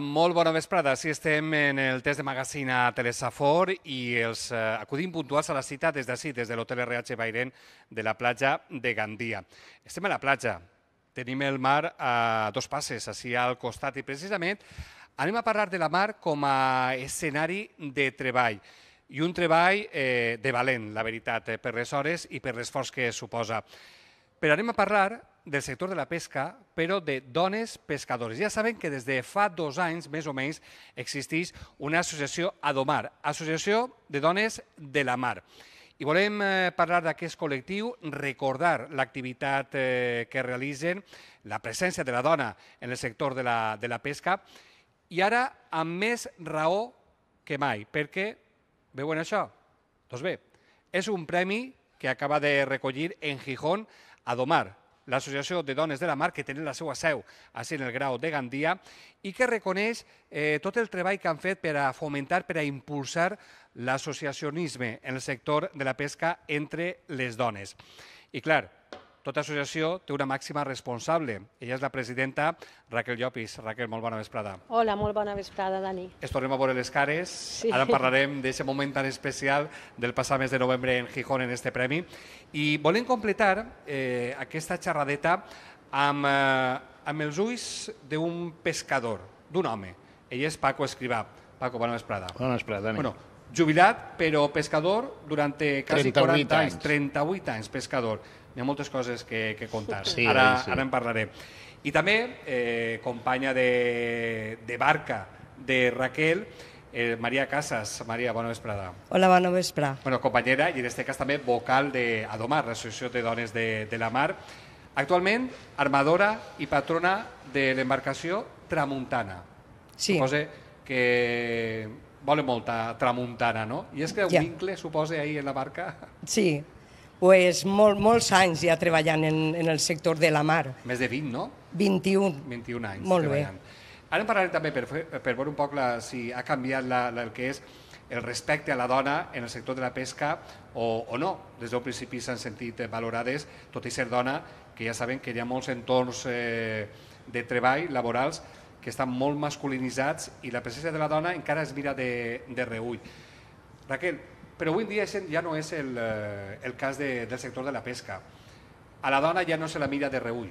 molt bona vesprada. Si estem en el test de magazina Telesafor i els eh, acudim puntuals a la cita des d'ací, des de l'hotel RH Bairen de la platja de Gandia. Estem a la platja, tenim el mar a dos passes, així al costat, i precisament anem a parlar de la mar com a escenari de treball i un treball eh, de valent, la veritat, eh, per les hores i per l'esforç que suposa. Però anem a parlar del sector de la pesca, però de dones pescadores. Ja saben que des de fa dos anys, més o menys, existeix una associació Adomar, Associació de Dones de la Mar. I volem eh, parlar d'aquest col·lectiu, recordar l'activitat eh, que realitzen, la presència de la dona en el sector de la, de la pesca, i ara amb més raó que mai, perquè, veuen això? Doncs bé, és un premi que acaba de recollir en Gijón a Domar, l'Associació de Dones de la Mar, que tenen la seva seu a en el Grau de Gandia, i que reconeix eh, tot el treball que han fet per a fomentar, per a impulsar l'associacionisme en el sector de la pesca entre les dones. I clar, tota associació té una màxima responsable. Ella és la presidenta Raquel Llopis. Raquel, molt bona vesprada. Hola, molt bona vesprada, Dani. Es tornem a veure les cares. Sí. Ara parlarem d'aquest moment tan especial del passat mes de novembre en Gijón en este premi. I volem completar eh, aquesta xerradeta amb, eh, amb els ulls d'un pescador, d'un home. Ell és Paco Escrivà. Paco, bona vesprada. Bona vesprada, Dani. Bueno, jubilat, però pescador durant quasi 40 anys, anys, 38 anys pescador. Hi ha moltes coses que, que contar. Sí, ara, sí. ara en parlaré. I també, eh, companya de, de barca de Raquel, eh, Maria Casas. Maria, bona vesprada. Hola, bona vesprada. Bueno, companyera, i en cas també vocal de Adomar, l'Associació de Dones de, de la Mar. Actualment, armadora i patrona de l'embarcació Tramuntana. Sí. Suposa que vole molta tramuntana, no? I és que un ja. vincle, suposa, ahir en la barca... Sí, pues, mol, molts anys ja treballant en, en el sector de la mar. Més de 20, no? 21. 21 anys molt treballant. Bé. Ara en parlarem també per, per veure un poc la, si ha canviat la, la, el que és el respecte a la dona en el sector de la pesca o, o no. Des del principi s'han sentit valorades, tot i ser dona, que ja saben que hi ha molts entorns eh, de treball laborals que estan molt masculinitzats i la presència de la dona encara es mira de, de reull. Raquel, però avui en dia ja no és el, eh, el cas de, del sector de la pesca. A la dona ja no se la mira de reull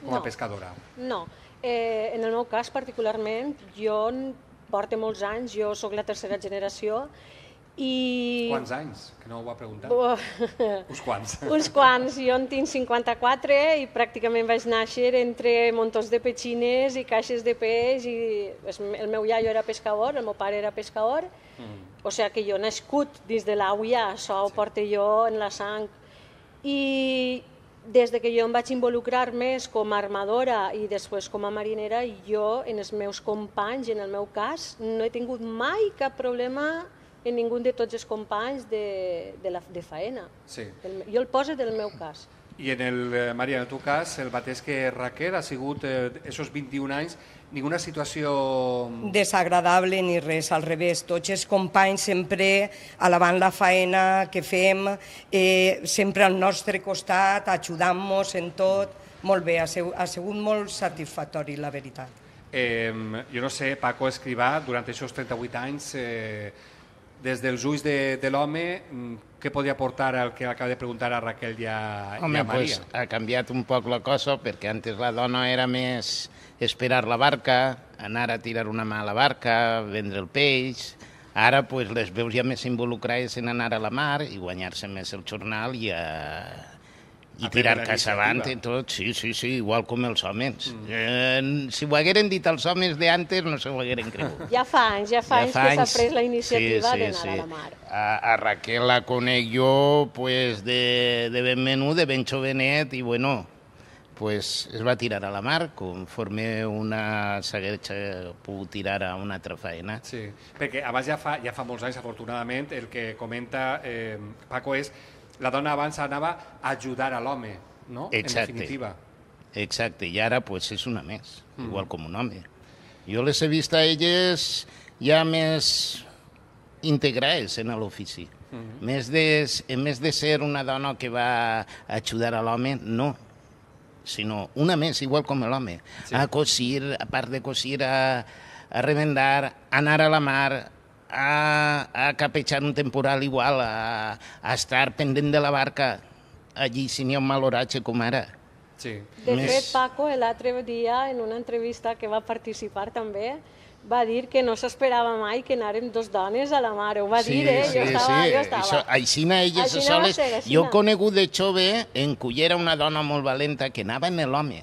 com a no, pescadora. No. Eh, en el meu cas, particularment, jo porto molts anys, jo sóc la tercera generació i... Quants anys? Que no ho va preguntar. Oh. Uns quants. Uns quants. Jo en tinc 54 i pràcticament vaig néixer entre montons de petxines i caixes de peix. I el meu iaio era pescador, el meu pare era pescador, mm. O sigui que jo nascut dins de l'AUIA, això ho porto jo en la sang. I des de que jo em vaig involucrar més com a armadora i després com a marinera, jo, en els meus companys, en el meu cas, no he tingut mai cap problema en ningú de tots els companys de, de, la, de faena. Sí. El, jo el poso del meu cas. I en el, eh, Maria, en el teu cas, el batesc que Raquel ha sigut, eh, esos 21 anys, ninguna situació... Mm, Desagradable ni res, al revés. Tots els companys sempre alabant la faena que fem, eh, sempre al nostre costat, ajudant-nos en tot. Molt bé, ha sigut, ha sigut molt satisfactori, la veritat. Eh, jo no sé, Paco Escrivà, durant aquests 38 anys, eh, des dels ulls de, de l'home, mm, què podria aportar el que acaba de preguntar a Raquel i a, Home, i a Maria? Pues, ha canviat un poc la cosa, perquè antes la dona era més esperar la barca, anar a tirar una mà a la barca, vendre el peix... Ara pues, les veus ja més involucrades en anar a la mar i guanyar-se més el jornal i a, i tirar cas avant i tot, sí, sí, sí, igual com els homes. Mm. Eh, si ho hagueren dit els homes d'antes, no se ho hagueren cregut. Ja fa anys, ja fa ja anys que s'ha pres la iniciativa sí, sí, d'anar sí. a la mar. A, a Raquel la conec jo pues, de, de ben menú, de ben jovenet, i bueno, pues, es va tirar a la mar, conforme una s'hagués pogut tirar a una altra feina. Sí, perquè abans ja fa, ja fa molts anys, afortunadament, el que comenta eh, Paco és la dona abans anava a ajudar a l'home, no? Exacte. En definitiva. Exacte, i ara pues, és una més, mm. igual com un home. Jo les he vist a elles ja més integrades en l'ofici. Mm -hmm. més de, en més de ser una dona que va ajudar a l'home, no, sinó una més, igual com l'home. Sí. A cosir, a part de cosir, a, a remendar, a anar a la mar, a, a capechar un temporal igual, a, a estar pendent de la barca allí si n'hi ha un mal oratge com ara. Sí. De Més... fet, Paco, l'altre dia, en una entrevista que va participar també, va dir que no s'esperava mai que anàrem dos dones a la mar, ho va sí, dir, eh? Sí, jo estava, sí. jo estava. Això, aixina elles aixina soles. Ser, aixina. Jo conegut de jove, en Cullera, una dona molt valenta que anava en l'home,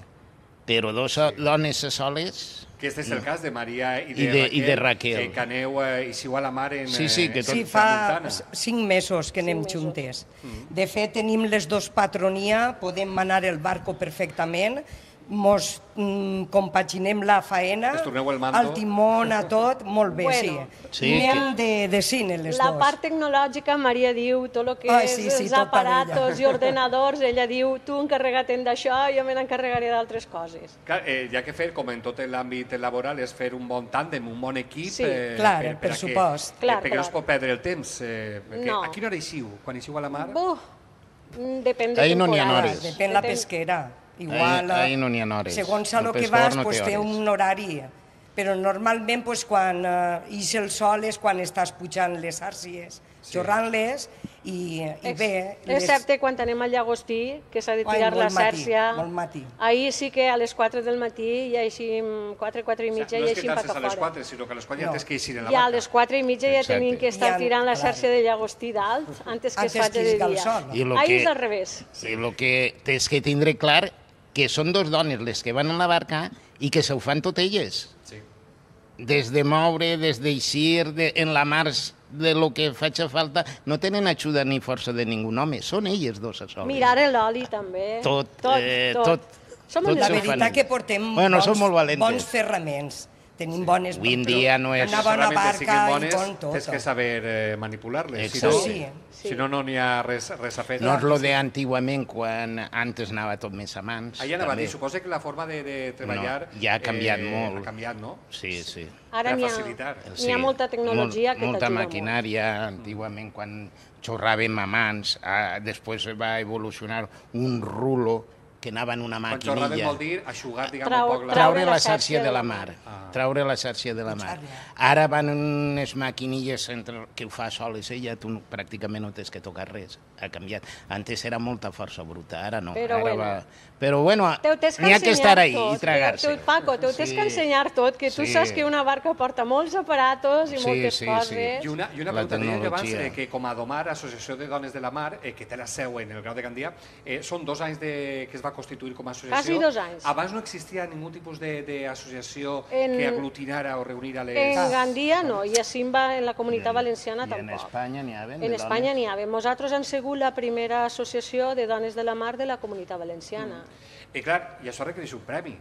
però dos sí. dones soles que este és el cas de Maria i de, I de, Raquel, i de Raquel, que, caneu eh, eh, eixeu a la mar en... Sí, sí, que eh, tot... sí fa cinc mesos que anem juntes. Mm. De fet, tenim les dos patronia, podem manar el barco perfectament, mos mm, compaginem la faena, el timón, a tot, molt bé, bueno, sí. sí Anem de, de cine, les la dos. La part tecnològica, Maria diu, tot el que ah, és sí, sí, els tota aparatos i ordenadors, ella diu, tu encarrega't d'això, jo me n'encarregaré d'altres coses. Clar, eh, ja que fer, com en tot l'àmbit laboral, és fer un bon tàndem, un bon equip, sí. eh, clar, per, per, per supost. Que, clar, eh, perquè clar. no es pot perdre el temps. Eh, perquè no. A quina hora eixiu? Quan siu a la mar? Buh, depèn de Ahí no n'hi ha hores. Depèn la pesquera. Igual, ahir, no n'hi ha eh, hores. Segons a lo que vas, no pues, té un horari. Però normalment pues, quan uh, ix el sol és quan estàs pujant les àrcies, sí. xorrant-les i, i bé... Les... Excepte eh, quan anem al Llagostí, que s'ha de tirar la sèrcia. Molt matí. Ahir sí que a les 4 del matí ja eixim 4, 4 i mitja o sigui, no ja eixim cap a fora. No és que a les 4, sinó que a les 4 no. ja tens que eixir en la barca. Ja a les 4 i mitja Exacte. ja tenim que estar tirant la sèrcia de Llagostí dalt, antes que es faci de dia. Ahir és al revés. I el que tens que tindre clar que són dos dones les que van a la barca i que se ho fan tot elles. Sí. Des de moure, des d'eixir, de, en la mar de lo que faci falta, no tenen ajuda ni força de ningú home, són elles dos a soles. Mirar l'oli també. Tot, tot, eh, tot. tot. Som tot la veritat que portem bueno, bons, bons ferraments tenim sí. bones... Avui en dia no és... Una bona barca bones, i bon tot. Tens que saber eh, manipular-les. Si no, sí. si no, no n'hi ha res, res a fer. No és lo de antiguament, quan antes anava tot més a mans. Ahir anava a dir, suposa que la forma de, de treballar... No, ja ha canviat eh, molt. Ha canviat, no? Sí, sí. Ara n'hi ha, sí. ha molta tecnologia Mol, que t'ajuda Molta maquinària, molt. antigament quan xorràvem a mans, a, després va evolucionar un rulo que anava en una maquinilla. Conxorrades vol dir aixugar, diguem, Trau, un poc la... Traure xarxa de la mar. Ah. Traure xarxa de la doncs mar. Ara van unes maquinilles entre, que ho fa sol és ella, tu pràcticament no tens que tocar res. Ha canviat. Antes era molta força bruta, ara no. Però ara bueno. Va... Però bueno, n'hi ha que estar ahí i tragar-se. Paco, tu sí. tens que ensenyar tot, que tu sí. saps que una barca porta molts aparatos i sí, moltes sí, coses. Sí. I una, i una pregunta que abans, eh, que com a Domar, Associació de Dones de la Mar, eh, que té la seu en el Grau de Gandia, eh, són dos anys de, que es va constituir com a associació. Quasi dos anys. Abans no existia ningú tipus d'associació que aglutinara o reunira les... En Gandia no, i a Simba, en la comunitat valenciana, tampoc. I en Espanya n'hi haven? En Espanya n'hi haven. Nosaltres hem sigut la primera associació de dones de la mar de la comunitat valenciana. Mm. I clar, i això requereix un premi.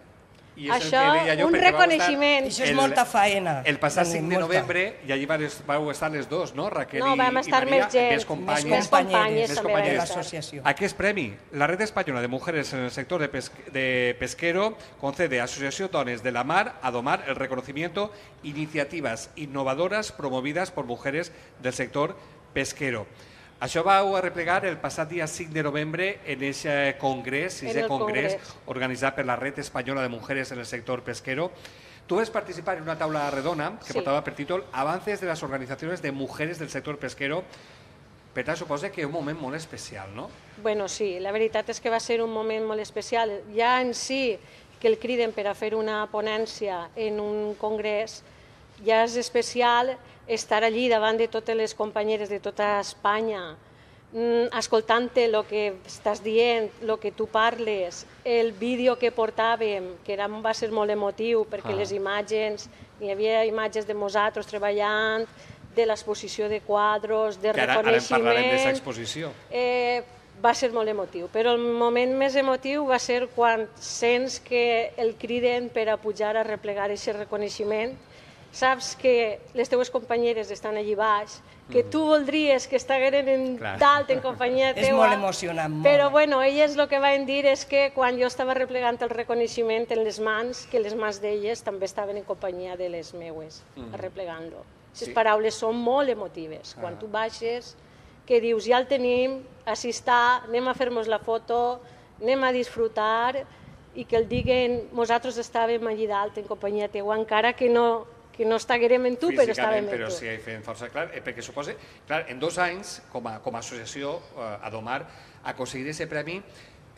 I és Això, el que deia jo, un reconeixement. Això és molta faena. El passat 5 de novembre, i allí vau, estar les dues, no, Raquel no, i, vam estar i Maria? Més gent, més companyes. Més companyes, més companyes. companyes. Aquest premi, la Red Espanyola de Mujeres en el sector de, pesque, de pesquero, concede a Associació Dones de la Mar a Domar el reconocimiento iniciativas innovadoras promovidas por mujeres del sector pesquero. Això va arreplegar el passat dia 5 de novembre en aquest congrés, en congrés, congrés organitzat per la Red Espanyola de Mujeres en el sector pesquero. Tú ves participar en una taula redonda que sí. portava per títol Avances de las organizaciones de mujeres del sector pesquero per tant, suposa que és un moment molt especial, no? Bueno, sí, la veritat és que va ser un moment molt especial. Ja en si que el criden per a fer una ponència en un congrés, ja és especial estar allí davant de totes les companyeres de tota Espanya, mm, escoltant-te el que estàs dient, el que tu parles, el vídeo que portàvem, que era, va ser molt emotiu, perquè ah. les imatges, hi havia imatges de nosaltres treballant, de l'exposició de quadros, de que ara, reconeixement... Ara en parlarem d'aquesta exposició. Eh, va ser molt emotiu, però el moment més emotiu va ser quan sents que el criden per a pujar a replegar aquest reconeixement saps que les teues companyeres estan allí baix, que mm. tu voldries que estigueren en dalt en companyia teua. És molt emocionant. Molt. Però bueno, elles el que van dir és que quan jo estava replegant el reconeixement en les mans, que les mans d'elles també estaven en companyia de les meues, mm. replegant-lo. Les sí. paraules són molt emotives. Ah. Quan tu baixes, que dius, ja el tenim, així està, anem a fer-nos la foto, anem a disfrutar, i que el diguen, nosaltres estàvem allí dalt en companyia teua, encara que no que no estàvem en tu, però estàvem en tu. però hi fem força, clar, eh, perquè suposa, clar, en dos anys, com a, com a associació, eh, a Domar, aconseguir aquest premi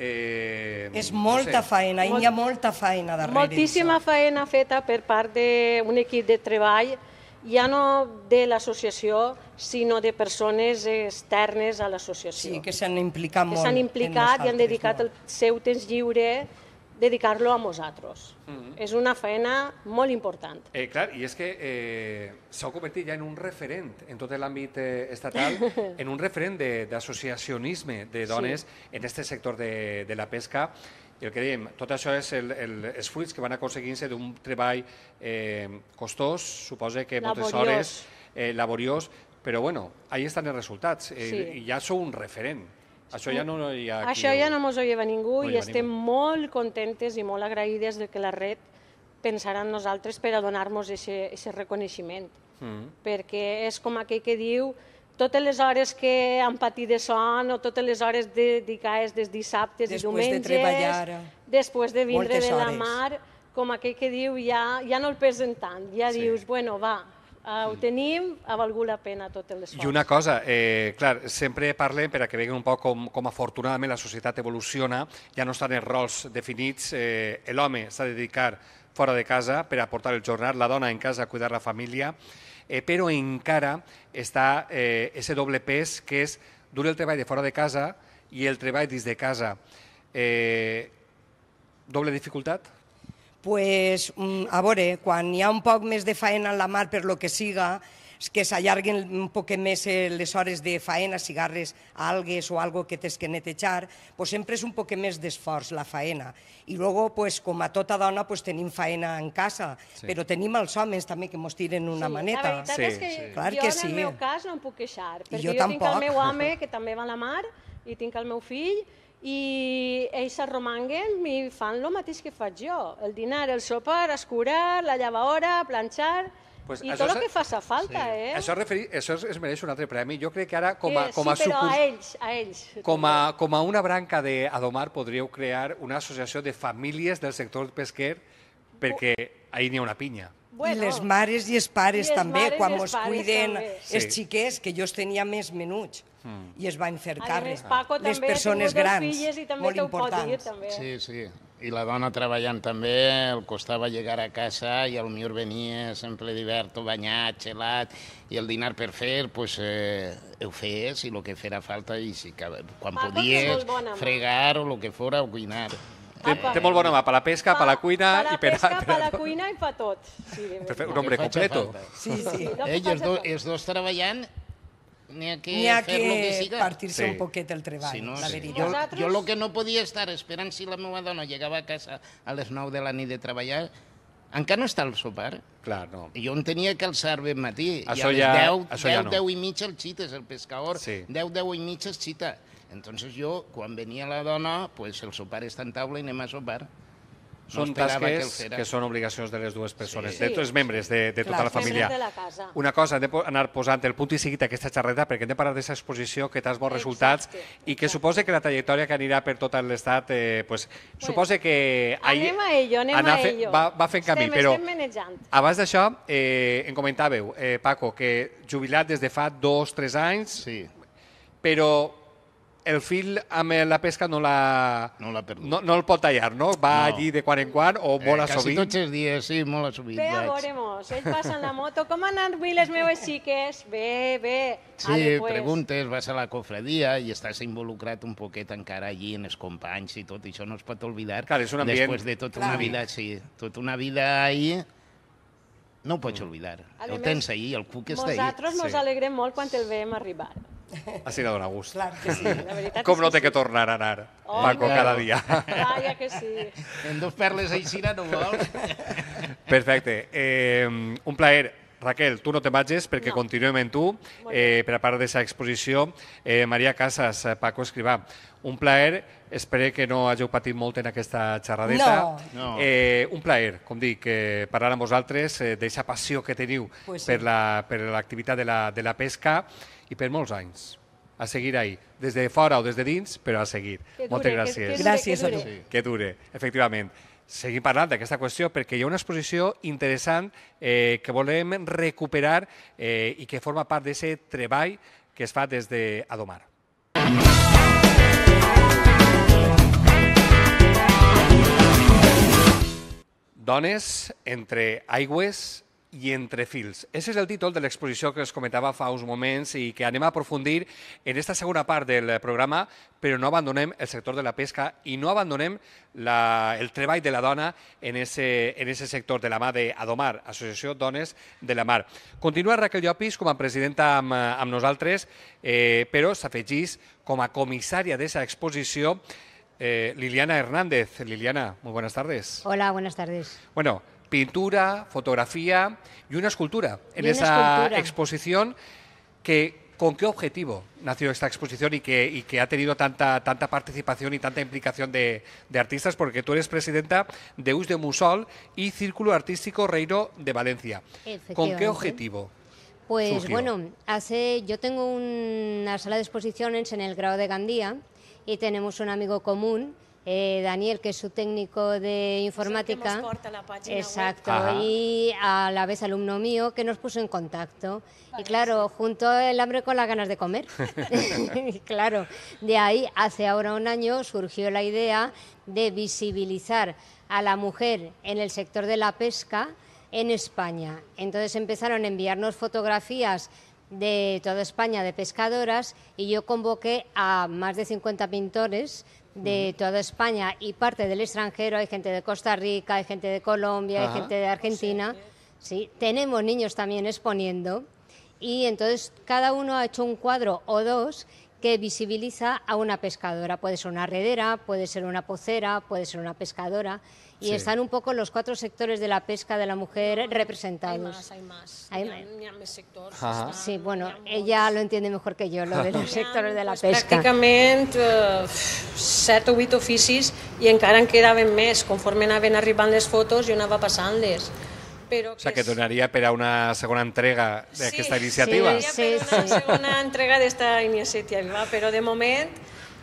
Eh, és molta no sé. feina, Molt, hi ha molta feina darrere. Moltíssima feina feta per part d'un equip de treball ja no de l'associació, sinó de persones externes a l'associació. Sí, que s'han implicat que molt. Que s'han implicat i han dedicat no. el seu temps lliure dedicar-lo a nosaltres. Mm -hmm. És una feina molt important. Eh, clar, i és que eh, s'ha convertit ja en un referent en tot l'àmbit eh, estatal, en un referent d'associacionisme de, de dones sí. en aquest sector de, de la pesca. I el que dèiem, tot això és el, el, els fruits que van aconseguint-se d'un treball eh, costós, suposa que laboriós. moltes hores, eh, laboriós, però bueno, ahí estan els resultats, eh, sí. i ja sou un referent. Això ja no, hi ha... Això ja no mos ho lleva ningú no i estem ningú. molt contentes i molt agraïdes de que la red pensarà en nosaltres per a donar-nos aquest reconeixement. Mm. Perquè és com aquell que diu totes les hores que han patit de son o totes les hores dedicades des dissabtes i diumenges, de treballar, després de vindre de la mar, com aquell que diu, ja, ja no el pesen tant, ja sí. dius, bueno, va, Uh, ho mm. tenim, ha valgut la pena tot l'esforç. I una cosa, eh, clar, sempre parlem, per a que vegin un poc com, com afortunadament la societat evoluciona, ja no estan els rols definits, eh, l'home s'ha de dedicar fora de casa per a portar el jornal, la dona en casa a cuidar la família, eh, però encara està eh, ese doble pes que és dur el treball de fora de casa i el treball des de casa. Eh, doble dificultat? pues, mm, a veure, quan hi ha un poc més de faena en la mar per lo que siga, que s'allarguen un poc més eh, les hores de faena, cigarres, algues o algo que tens que netejar, pues sempre és un poc més d'esforç la faena. I després, pues, com a tota dona, pues, tenim faena en casa, sí. però tenim els homes també que ens tiren una sí, maneta. La veritat sí, és que sí. jo, Clar que en sí. el meu cas no em puc queixar, perquè jo, jo tinc el meu home que també va a la mar i tinc el meu fill i ells se'l romanguen i fan el mateix que faig jo, el dinar, el sopar, escurar, la llavaora, planxar... Pues I tot el que faça falta, sí. eh? Això, referi, això es, mereix un altre premi. Jo crec que ara, com a, eh, com a sí, sucurs... a ells, a ells. Com a, com a una branca d'Adomar podríeu crear una associació de famílies del sector pesquer perquè ahir n'hi ha una pinya. Bueno, I les mares i els pares I també, quan ens cuiden també. els xiquets, que jo els tenia més menuts i es van fer càrrec. Paco Les persones grans, filles i també molt importants. Dir, també. Sí, sí. I la dona treballant també, el costava llegar a casa i el millor venia sempre o banyat, gelat, i el dinar per fer, pues, eh, ho feies i el que fera falta, i si, quan Paco podies bona, fregar o el que fora o cuinar. Té, té molt bona mà per la pesca, per la cuina... Per la pesca, per, la cuina i per tot. Sí, un nombre completo. Sí, sí. Ells, dos, dos treballant ni a que, ha que, que partir-se sí. un poquet el treball, sí, no, la veritat. Sí. Jo, jo el que no podia estar esperant si la meva dona llegava a casa a les 9 de la nit de treballar, encara no està el sopar. Clar, no. Jo en tenia que alçar ben matí. Això I a les ja, 10, 10, ja no. 10 i mig el és el pescador. Sí. 10, 10 i mig el xita. Entonces jo, quan venia la dona, pues el sopar està en taula i anem a sopar són no tasques que, que són obligacions de les dues persones, sí. de tots els membres de, de tota Clar, la família. De la casa. Una cosa, hem d'anar posant el punt i seguit aquesta xerreta perquè hem de parlar d'aquesta exposició que tants bons resultats Exacte. i que Exacte. suposa que la trajectòria que anirà per tot l'estat, eh, pues, bueno, suposa que... Ahir, anem a ello, anem a ello. Fe, va, va fent camí, estem, però... Estem Abans d'això, eh, em comentàveu, eh, Paco, que jubilat des de fa dos, tres anys, sí. però el fil amb la pesca no, la, no, l'ha no, no el pot tallar, no? Va no. allí de quan en quan o molt eh, sovint? Quasi tots els dies, sí, molt sovint. Bé, a veure-mos, ells la moto. Com han anat avui les meves xiques? Bé, bé. Sí, Ale, pues. preguntes, vas a la cofredia i estàs involucrat un poquet encara allí en els companys i tot, I això no es pot oblidar. Clar, és un ambient... Després de tota una vida, sí, tota una vida ahí, no ho pots mm. oblidar. A el tens ahí, el cuc està ahí. Nosaltres ens sí. alegrem molt quan el veiem arribar. Així no dona gust. Clar que sí, la veritat Com no té que, sí. que tornar a anar, oh, Paco, no. cada dia. Vaya que sí. En dos perles així no vols. Perfecte. Eh, un plaer. Raquel, tu no te vagis perquè no. continuem amb tu eh, per a part d'aquesta exposició. Eh, Maria Casas, eh, Paco Escrivà, un plaer. Espero que no hàgiu patit molt en aquesta xerradeta. No. no. Eh, un plaer, com dic, eh, parlar amb vosaltres eh, d'aquesta passió que teniu pues sí. per l'activitat la, per de, la, de la pesca i per molts anys. A seguir ahí, des de fora o des de dins, però a seguir. dure, Moltes gràcies. Que, que dure, gràcies que a tu. Sí. Que dure, efectivament. Seguim parlant d'aquesta qüestió perquè hi ha una exposició interessant eh, que volem recuperar eh, i que forma part d'aquest treball que es fa des d'Adomar. Dones entre aigües i entre fils. Ese és el títol de l'exposició que es comentava fa uns moments i que anem a aprofundir en esta segona part del programa, però no abandonem el sector de la pesca i no abandonem la, el treball de la dona en ese, en ese sector de la mà d'Adomar, Associació Dones de la Mar. Continua Raquel Llopis com a presidenta amb, amb nosaltres, eh, però s'afegís com a comissària d'aquesta exposició eh, Liliana Hernández. Liliana, muy buenas tardes. Hola, buenas tardes. Bueno, pintura, fotografía y una escultura en esa exposición que ¿Con qué objetivo nació esta exposición y que, ha tenido tanta, tanta participación y tanta implicación de, artistas? Porque tú eres presidenta de US de Musol y Círculo Artístico Reino de Valencia. ¿Con qué objetivo? Pues bueno, hace, yo tengo una sala de exposiciones en el Grado de Gandía y tenemos un amigo común eh, Daniel, que es su técnico de informática. exacto, y a la vez alumno mío, que nos puso en contacto. y claro, junto el hambre con las ganas de comer. y claro, de ahí, hace ahora un año, surgió la idea de visibilizar a la mujer en el sector de la pesca en España. Entonces empezaron a enviarnos fotografías de toda España de pescadoras y yo convoqué a más de 50 pintores de toda España y parte del extranjero, hay gente de Costa Rica, hay gente de Colombia, hay gente de Argentina. Sí, tenemos niños también exponiendo y entonces cada uno ha hecho un cuadro o dos que visibiliza a una pescadora. Puede ser una redera, puede ser una pocera, puede ser una pescadora y sí. están un poco los cuatro sectores de la pesca de la mujer representados. Hay más, hay más. Hay más. sectors. sí, bueno, ella lo entiende mejor que yo, lo de los sectores de la pues, pesca. Prácticamente uh, set o huit oficis y encara en quedaven més. Conforme anaven arribant les fotos, jo anava passant-les. Però que o sea, que donaria per a una segona entrega d'aquesta sí, iniciativa. Sí, sí, sí. una segona entrega d'esta iniciativa, però de moment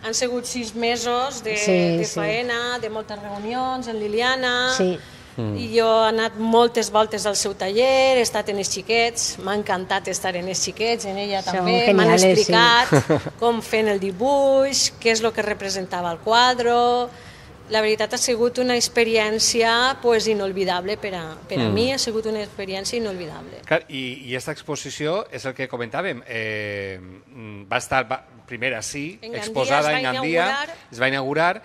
han sigut sis mesos de, sí, de faena, sí. de moltes reunions en Liliana... Sí. Mm. I jo he anat moltes voltes al seu taller, he estat en els xiquets, m'ha encantat estar en els xiquets, en ella Són també, m'han explicat sí. com fent el dibuix, què és el que representava el quadre, la veritat ha sigut una experiència pues, inolvidable per a, per a mm. mi, ha sigut una experiència inolvidable. Clar, i, i aquesta exposició és el que comentàvem, eh, va estar va, primera sí, exposada en Gandia, es va inaugurar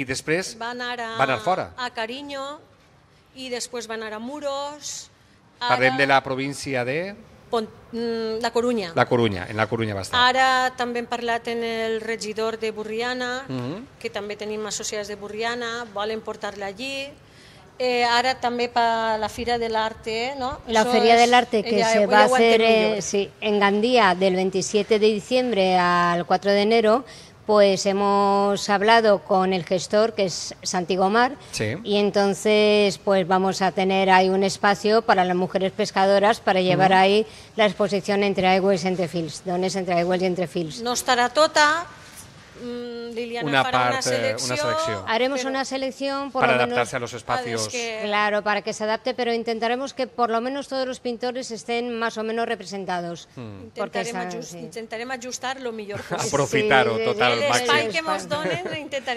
i després va anar, a, va anar fora. A Carinyo i després va anar a Muros. Ara... Parlem de la província de... Mm, la Corunya. La Corunya, en la Corunya va estar. Ara també hem parlat en el regidor de Burriana, mm -hmm. que també tenim associats de Burriana, volen portar-la allí. Eh, ara també per la Fira de l'Arte, no? La Eso Feria de l'Arte que se va a fer eh, sí, en Gandia del 27 de diciembre al 4 de enero, pues hemos hablado con el gestor, que es Santiago sí. y entonces pues vamos a tener ahí un espacio para las mujeres pescadoras para llevar ahí la exposición entre aigües y entre fils, dones entre aigües y entre No estará tota, Mm, una parte, una, selección. Haremos una selección para adaptarse a los espacios. Claro, para que se adapte, pero intentaremos que por lo menos todos los pintores estén más o menos representados. Hmm. Intentaremos intentaremos ajustar lo mejor posible. aprofitar total, el que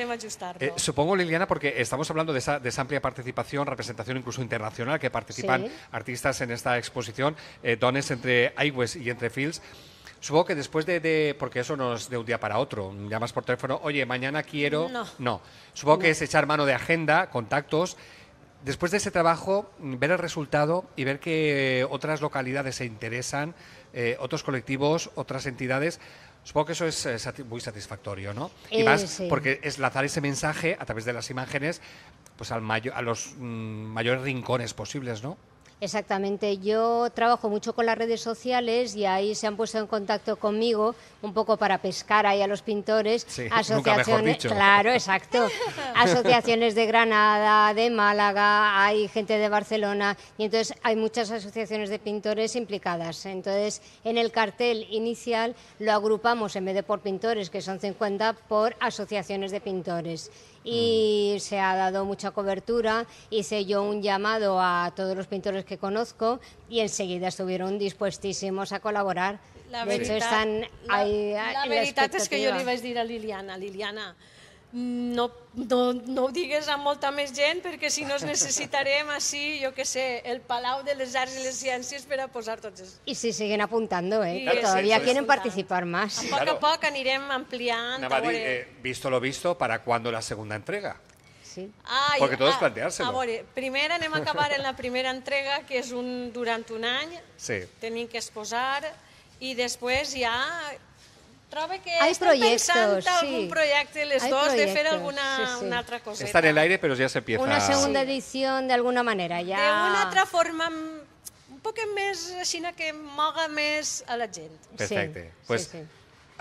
ajustar eh, supongo, Liliana, porque estamos hablando de esa, de esa, amplia participación, representación incluso internacional, que participan artistas en esta exposición, eh, dones entre Aigües y entre Fields. Supongo que después de, porque eso no es de un día para otro, llamas por teléfono, oye, mañana quiero... No. no. Supongo que es echar mano de agenda, contactos. Después de ese trabajo, ver el resultado y ver que otras localidades se interesan, eh, otros colectivos, otras entidades, Supongo que eso es eh, muy satisfactorio, ¿no? y eh, más porque es lanzar ese mensaje a través de las imágenes pues al a los mm, mayores rincones posibles, ¿no? Exactamente, yo trabajo mucho con las redes sociales y ahí se han puesto en contacto conmigo un poco para pescar ahí a los pintores, asociaciones, claro, exacto, asociaciones de Granada, de Málaga, hay gente de Barcelona y entonces hay muchas asociaciones de pintores implicadas. Entonces, en el cartel inicial lo agrupamos en vez de por pintores, que son 50, por asociaciones de pintores y se ha dado mucha cobertura. Hice yo un llamado a todos los pintores que conozco y enseguida estuvieron dispuestísimos a colaborar. La verdad es ah, que yo le iba a decir a Liliana, Liliana, no, no, no ho digues a molta més gent perquè si no es necessitarem així, jo que sé, el Palau de les Arts i les Ciències per a posar tots els... I si siguen apuntando, ¿eh? Sí, que todavía sí, quieren participar más. A poc claro. a poc anirem ampliant. Anava a dir, eh, visto lo visto, ¿para cuándo la segunda entrega? Sí. Ai, Porque todo a, es planteárselo. A veure, primer anem a acabar en la primera entrega, que és un, durant un any, sí. tenim que exposar, i després ja trobe que Hay estem proyectos, sí. algun sí. projecte les Hay dos de fer alguna sí, sí. una altra coseta. Está en el aire, pero ya se empieza... Una segunda edición de alguna manera, ja... una altra forma, un poc més així que moga més a la gent. Perfecte. Sí, pues, sí, sí.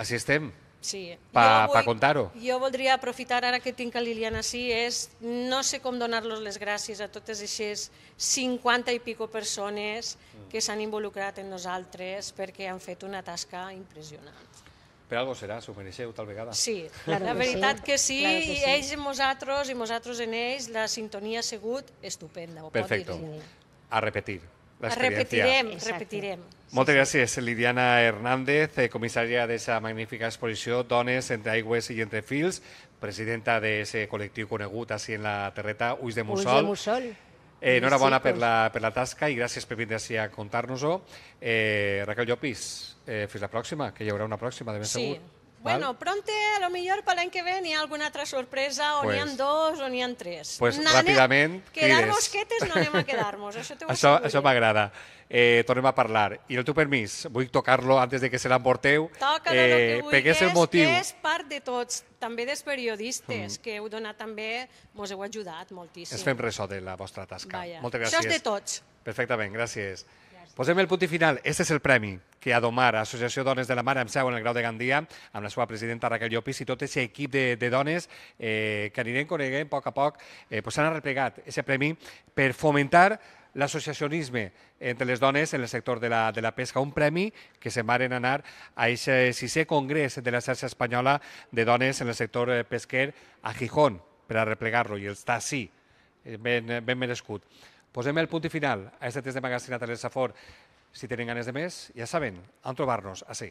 Així estem. Sí. Pa, jo vull, pa contar-ho. Jo voldria aprofitar ara que tinc a Liliana així, és no sé com donar-los les gràcies a totes aquestes 50 i pico persones que s'han involucrat en nosaltres perquè han fet una tasca impressionant. Per algo serà, s'ho mereixeu tal vegada. Sí, la, veritat que sí, i ells en nosaltres i nosaltres en ells, la sintonia ha sigut estupenda. Perfecte, Perfecto. A repetir. Repetirem, Exacte. repetirem. Moltes gràcies, Lidiana Hernández, eh, comissària d'aquesta magnífica exposició Dones entre aigües i entre fils, presidenta d'aquest col·lectiu conegut així en la terreta Ulls de Mussol. Ulls de Mussol. Eh, enhorabona per la, per la tasca i gràcies per vindre a contar-nos-ho. Eh, Raquel Llopis, eh, fins la pròxima, que hi haurà una pròxima, de ben sí. segur. Bueno, pronte, a lo millor per l'any que ve n'hi ha alguna altra sorpresa, o pues, n'hi ha dos, o n'hi ha tres. Pues ràpidament, Quedar-nos quietes no anem a quedar-nos, això t'ho Això, asseguro. això m'agrada. Eh, tornem a parlar. I el teu permís, vull tocar-lo antes de que se l'emporteu. Toca-lo eh, el que és, el motiu. que és part de tots, també dels periodistes, mm. que heu donat també, mos heu ajudat moltíssim. Ens fem ressò de la vostra tasca. Moltes gràcies. Això és de tots. Perfectament, gràcies. Posem el punt i final. Este és el premi que a Domar, Associació Dones de la Mar, amb seu en el Grau de Gandia, amb la seva presidenta Raquel Llopis i tot aquest equip de, de dones eh, que anirem coneguent a poc a poc, eh, pues s'han arreplegat aquest premi per fomentar l'associacionisme entre les dones en el sector de la, de la pesca, un premi que se'n varen anar a aquest sisè congrés de la xarxa espanyola de dones en el sector eh, pesquer a Gijón per arreplegar-lo i està així, eh, ben, ben merescut. Posem el punt i final a aquest test de magatzina Teresa Fort. Si tenen ganes de més, ja saben, han trobar-nos a